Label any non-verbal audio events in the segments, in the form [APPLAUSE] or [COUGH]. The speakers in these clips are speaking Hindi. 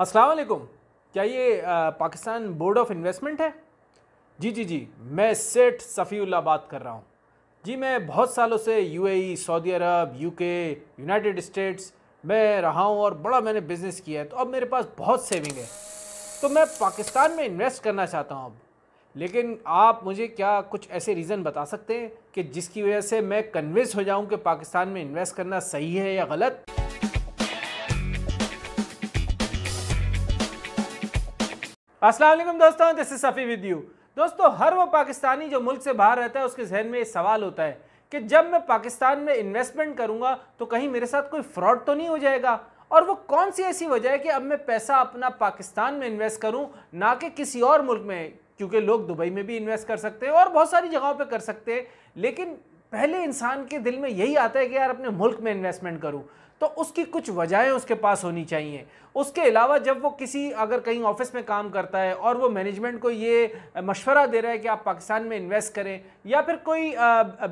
अस्सलाम वालेकुम क्या ये पाकिस्तान बोर्ड ऑफ इन्वेस्टमेंट है जी जी जी मैं सेठ सफ़ीउल्ला बात कर रहा हूँ जी मैं बहुत सालों से यूएई, सऊदी अरब यूके यूनाइटेड स्टेट्स में रहा हूँ और बड़ा मैंने बिज़नेस किया है तो अब मेरे पास बहुत सेविंग है तो मैं पाकिस्तान में इन्वेस्ट करना चाहता हूँ अब लेकिन आप मुझे क्या कुछ ऐसे रीज़न बता सकते हैं कि जिसकी वजह से मैं कन्विंस हो जाऊँ कि पाकिस्तान में इन्वेस्ट करना सही है या गलत असलम दोस्तों this is Safi with you दोस्तों हर वो पाकिस्तानी जो मुल्क से बाहर रहता है उसके जहन में ये सवाल होता है कि जब मैं पाकिस्तान में इन्वेस्टमेंट करूँगा तो कहीं मेरे साथ कोई फ्रॉड तो नहीं हो जाएगा और वो कौन सी ऐसी वजह है कि अब मैं पैसा अपना पाकिस्तान में इन्वेस्ट करूँ ना कि किसी और मुल्क में क्योंकि लोग दुबई में भी इन्वेस्ट कर सकते हैं और बहुत सारी जगहों पर कर सकते हैं लेकिन पहले इंसान के दिल में यही आता है कि यार अपने मुल्क में इन्वेस्टमेंट करूँ तो उसकी कुछ वजहें उसके पास होनी चाहिए उसके अलावा जब वो किसी अगर कहीं ऑफिस में काम करता है और वो मैनेजमेंट को ये मशवरा दे रहा है कि आप पाकिस्तान में इन्वेस्ट करें या फिर कोई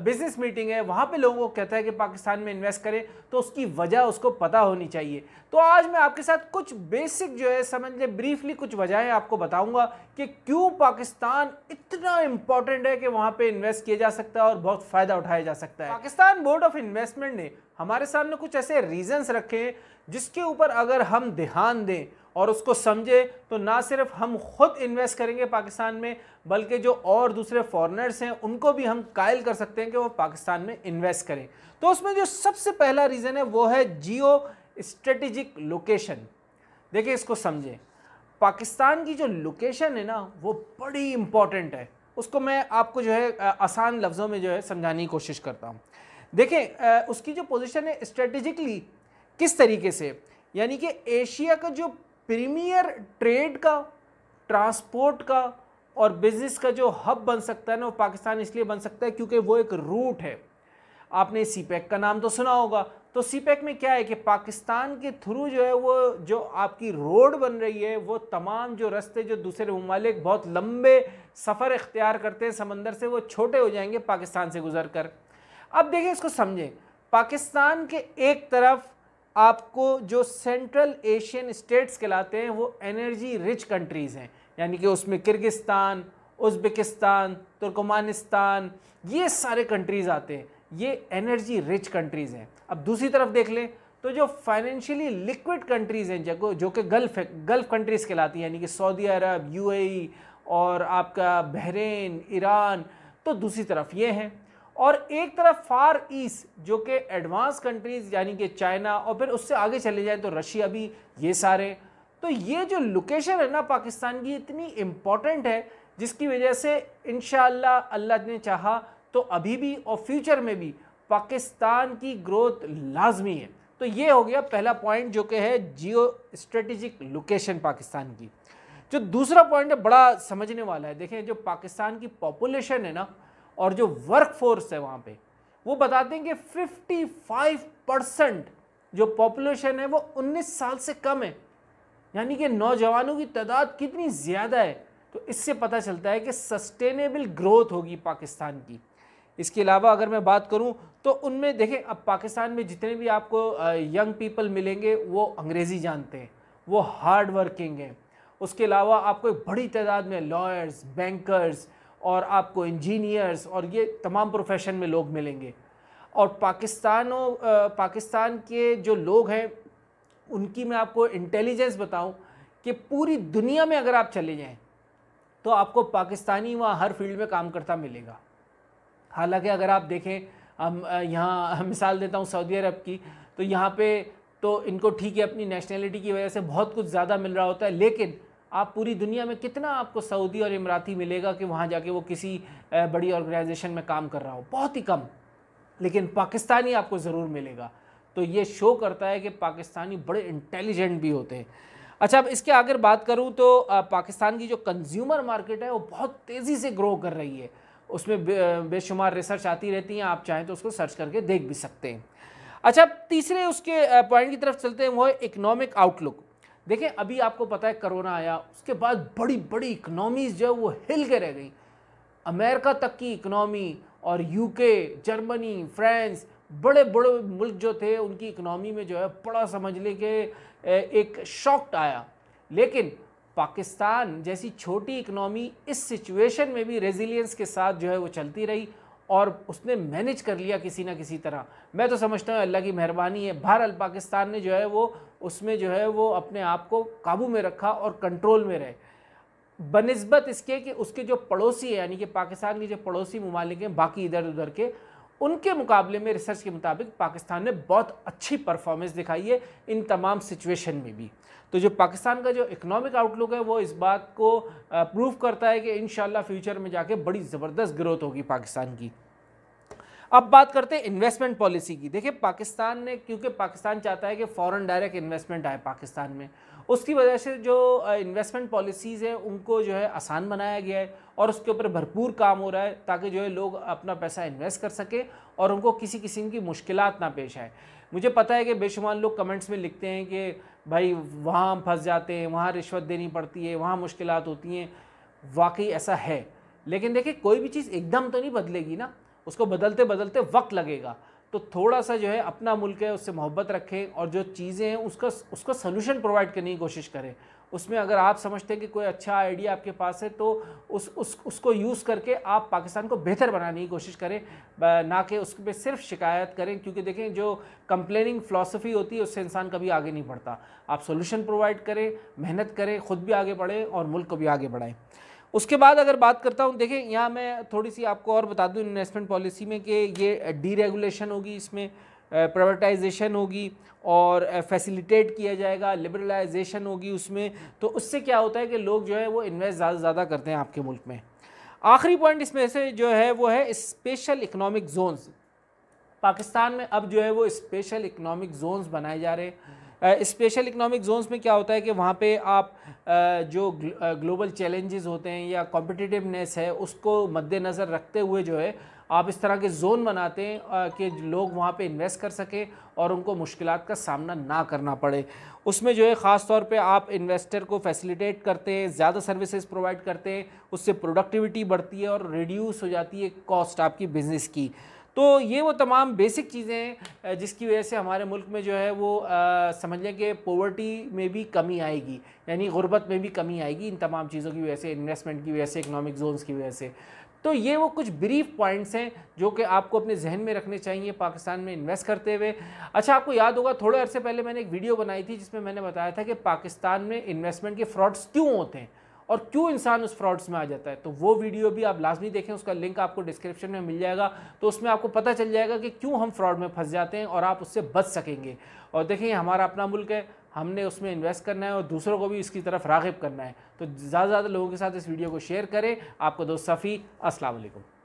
बिज़नेस मीटिंग है वहाँ पे लोगों को कहता है कि पाकिस्तान में इन्वेस्ट करें तो उसकी वजह उसको पता होनी चाहिए तो आज मैं आपके साथ कुछ बेसिक जो है समझ लें ब्रीफली कुछ वजहें आपको बताऊँगा कि क्यों पाकिस्तान इतना इम्पॉर्टेंट है कि वहाँ पर इन्वेस्ट किया जा सकता है और बहुत फ़ायदा उठाया जा सकता है पाकिस्तान बोर्ड ऑफ इन्वेस्टमेंट ने हमारे सामने कुछ ऐसे रीजंस रखें जिसके ऊपर अगर हम ध्यान दें और उसको समझें तो ना सिर्फ हम खुद इन्वेस्ट करेंगे पाकिस्तान में बल्कि जो और दूसरे फॉरनर्स हैं उनको भी हम कायल कर सकते हैं कि वो पाकिस्तान में इन्वेस्ट करें तो उसमें जो सबसे पहला रीज़न है वो है जियो स्ट्रेटिजिक लोकेशन देखिए इसको समझें पाकिस्तान की जो लोकेशन है ना वो बड़ी इम्पॉर्टेंट है उसको मैं आपको जो है आसान लफ्ज़ों में जो है समझाने की कोशिश करता हूँ देखें उसकी जो पोजीशन है स्ट्रेटेजिकली किस तरीके से यानी कि एशिया का जो प्रीमियर ट्रेड का ट्रांसपोर्ट का और बिजनेस का जो हब बन सकता है ना वो पाकिस्तान इसलिए बन सकता है क्योंकि वो एक रूट है आपने सी पैक e का नाम तो सुना होगा तो सी पैक e में क्या है कि पाकिस्तान के थ्रू जो है वो जो आपकी रोड बन रही है वो तमाम जो रास्ते जो दूसरे ममालिक बहुत लंबे सफ़र इख्तियार करते हैं समंदर से वो छोटे हो जाएंगे पाकिस्तान से गुजर कर अब देखिए इसको समझें पाकिस्तान के एक तरफ आपको जो सेंट्रल एशियन स्टेट्स कहलाते हैं वो एनर्जी रिच कंट्रीज़ हैं यानी कि उसमें किर्गिस्तान उज़्बेकिस्तान तुर्कमानिस्तान ये सारे कंट्रीज़ आते हैं ये एनर्जी रिच कंट्रीज़ हैं अब दूसरी तरफ देख लें तो जो फाइनेंशियली लिक्विड कंट्रीज़ हैं जो जो कि गल्फ गल्फ कंट्रीज़ कहलाती हैं यानी कि सऊदी अरब यूएई और आपका बहरीन ईरान तो दूसरी तरफ ये हैं और एक तरफ फार ईस्ट जो कि एडवांस कंट्रीज़ यानी कि चाइना और फिर उससे आगे चले जाएँ तो रशिया भी ये सारे तो ये जो लोकेशन है ना पाकिस्तान की इतनी इम्पॉर्टेंट है जिसकी वजह से इन अल्लाह ने चाहा तो अभी भी और फ्यूचर में भी पाकिस्तान की ग्रोथ लाजमी है तो ये हो गया पहला पॉइंट जो कि है जियो स्ट्रेटिजिक लोकेशन पाकिस्तान की जो दूसरा पॉइंट है बड़ा समझने वाला है देखें जो पाकिस्तान की पॉपुलेशन है ना और जो वर्क फोर्स है वहाँ पे वो बताते हैं कि 55 परसेंट जो पॉपुलेशन है वो 19 साल से कम है यानी कि नौजवानों की तादाद कितनी ज़्यादा है तो इससे पता चलता है कि सस्टेनेबल ग्रोथ होगी पाकिस्तान की इसके अलावा अगर मैं बात करूं तो उनमें देखें अब पाकिस्तान में जितने भी आपको यंग पीपल मिलेंगे वो अंग्रेज़ी जानते हैं वो हार्ड वर्किंग हैं उसके अलावा आपको एक बड़ी तादाद में लॉयर्स बैंकर्स और आपको इंजीनियर्स और ये तमाम प्रोफेशन में लोग मिलेंगे और पाकिस्तानों पाकिस्तान के जो लोग हैं उनकी मैं आपको इंटेलिजेंस बताऊं कि पूरी दुनिया में अगर आप चले जाएं तो आपको पाकिस्तानी वहाँ हर फील्ड में काम करता मिलेगा हालांकि अगर आप देखें हम यहाँ [LAUGHS] मिसाल देता हूँ सऊदी अरब की तो यहाँ पे तो इनको ठीक है अपनी नेशनैलिटी की वजह से बहुत कुछ ज़्यादा मिल रहा होता है लेकिन आप पूरी दुनिया में कितना आपको सऊदी और इमराती मिलेगा कि वहाँ जाके वो किसी बड़ी ऑर्गेनाइजेशन में काम कर रहा हो बहुत ही कम लेकिन पाकिस्तानी आपको ज़रूर मिलेगा तो ये शो करता है कि पाकिस्तानी बड़े इंटेलिजेंट भी होते हैं अच्छा अब इसके अगर बात करूँ तो पाकिस्तान की जो कंज्यूमर मार्केट है वो बहुत तेज़ी से ग्रो कर रही है उसमें बेशुमार रिसर्च आती रहती हैं आप चाहें तो उसको सर्च करके देख भी सकते हैं अच्छा तीसरे उसके पॉइंट की तरफ चलते हैं वो है इकनॉमिक आउटलुक देखें अभी आपको पता है करोना आया उसके बाद बड़ी बड़ी इकनॉमीज़ जो है वो हिल के रह गई अमेरिका तक की इकनॉमी और यूके जर्मनी फ्रांस बड़े बड़े मुल्क जो थे उनकी इकनॉमी में जो है बड़ा समझ ले के एक शॉक आया लेकिन पाकिस्तान जैसी छोटी इकनॉमी इस सिचुएशन में भी रेजिलियंस के साथ जो है वो चलती रही और उसने मैनेज कर लिया किसी ना किसी तरह मैं तो समझता हूँ अल्लाह की मेहरबानी है बहरहाल पाकिस्तान ने जो है वो उसमें जो है वो अपने आप को काबू में रखा और कंट्रोल में रहे बनस्बत इसके कि उसके जो पड़ोसी है यानी कि पाकिस्तान के जो पड़ोसी ममालिक हैं बाकी इधर उधर के उनके मुकाबले में रिसर्च के मुताबिक पाकिस्तान ने बहुत अच्छी परफॉर्मेंस दिखाई है इन तमाम सिचुएशन में भी तो जो पाकिस्तान का जो इकोनॉमिक आउटलुक है वो इस बात को प्रूव करता है कि इन फ्यूचर में जाके बड़ी ज़बरदस्त ग्रोथ होगी पाकिस्तान की अब बात करते हैं इन्वेस्टमेंट पॉलिसी की देखिए पाकिस्तान ने क्योंकि पाकिस्तान चाहता है कि फॉरेन डायरेक्ट इन्वेस्टमेंट आए पाकिस्तान में उसकी वजह से जो इन्वेस्टमेंट पॉलिसीज़ हैं उनको जो है आसान बनाया गया है और उसके ऊपर भरपूर काम हो रहा है ताकि जो है लोग अपना पैसा इन्वेस्ट कर सकें और उनको किसी किस्म की मुश्किल ना पेश आए मुझे पता है कि बेशुमार लोग कमेंट्स में लिखते हैं कि भाई वहाँ हम फंस जाते हैं वहाँ रिश्वत देनी पड़ती है वहाँ मुश्किल होती हैं वाकई ऐसा है लेकिन देखिए कोई भी चीज़ एकदम तो नहीं बदलेगी ना उसको बदलते बदलते वक्त लगेगा तो थोड़ा सा जो है अपना मुल्क है उससे मोहब्बत रखें और जो चीज़ें हैं उसका उसका सोल्यूशन प्रोवाइड करने की कोशिश करें उसमें अगर आप समझते हैं कि कोई अच्छा आइडिया आपके पास है तो उस उस उसको यूज़ करके आप पाकिस्तान को बेहतर बनाने की कोशिश करें ना कि उस पर सिर्फ शिकायत करें क्योंकि देखें जो कंप्लेनिंग फ़िलासफ़ी होती है उससे इंसान कभी आगे नहीं बढ़ता आप सोल्यूशन प्रोवाइड करें मेहनत करें ख़ुद भी आगे बढ़ें और मुल्क को भी आगे बढ़ाएँ उसके बाद अगर बात करता हूँ देखें यहाँ मैं थोड़ी सी आपको और बता दूँ इन्वेस्टमेंट पॉलिसी में कि ये डीरेगुलेशन होगी इसमें प्राइवेटाइजेशन होगी और फैसिलिटेट किया जाएगा लिबरलाइजेशन होगी उसमें तो उससे क्या होता है कि लोग जो है वो इन्वेस्ट ज़्यादा से ज़्यादा करते हैं आपके मुल्क में आखिरी पॉइंट इसमें से जो है वो है स्पेशल इकनॉमिक जोन्स पाकिस्तान में अब जो है वो स्पेशल इकनॉमिक जोन्स बनाए जा रहे हैं स्पेशल इकोनॉमिक जोन्स में क्या होता है कि वहाँ पे आप जो ग्लोबल चैलेंजेस होते हैं या कॉम्पिटिटिवनेस है उसको मद्देनज़र रखते हुए जो है आप इस तरह के जोन बनाते हैं कि लोग वहाँ पे इन्वेस्ट कर सकें और उनको मुश्किल का सामना ना करना पड़े उसमें जो है ख़ास तौर पे आप इन्वेस्टर को फैसिलिटेट करते हैं ज़्यादा सर्विसेज प्रोवाइड करते हैं उससे प्रोडक्टिविटी बढ़ती है और रिड्यूस हो जाती है कॉस्ट आपकी बिज़नेस की तो ये वो तमाम बेसिक चीज़ें हैं जिसकी वजह से हमारे मुल्क में जो है वो समझ लें कि पोवर्टी में भी कमी आएगी यानी ग़ुरबत में भी कमी आएगी इन तमाम चीज़ों की वजह से इन्वेस्टमेंट की वजह से इकनॉमिक जोन्स की वजह से तो ये वो कुछ ब्रीफ पॉइंट्स हैं जो कि आपको अपने जहन में रखने चाहिए पाकिस्तान में इन्वेस्ट करते हुए अच्छा आपको याद होगा थोड़े अरसे पहले मैंने एक वीडियो बनाई थी जिसमें मैंने बताया था कि पाकिस्तान में इन्वेस्टमेंट के फ्रॉड्स क्यों होते हैं और क्यों इंसान उस फ्रॉड्स में आ जाता है तो वो वीडियो भी आप लाजमी देखें उसका लिंक आपको डिस्क्रिप्शन में मिल जाएगा तो उसमें आपको पता चल जाएगा कि क्यों हम फ्रॉड में फंस जाते हैं और आप उससे बच सकेंगे और देखिए हमारा अपना मुल्क है हमने उसमें इन्वेस्ट करना है और दूसरों को भी इसकी तरफ रागब करना है तो ज़्यादा से ज़्यादा लोगों के साथ इस वीडियो को शेयर करें आपका दोस्त सफ़ी असलकम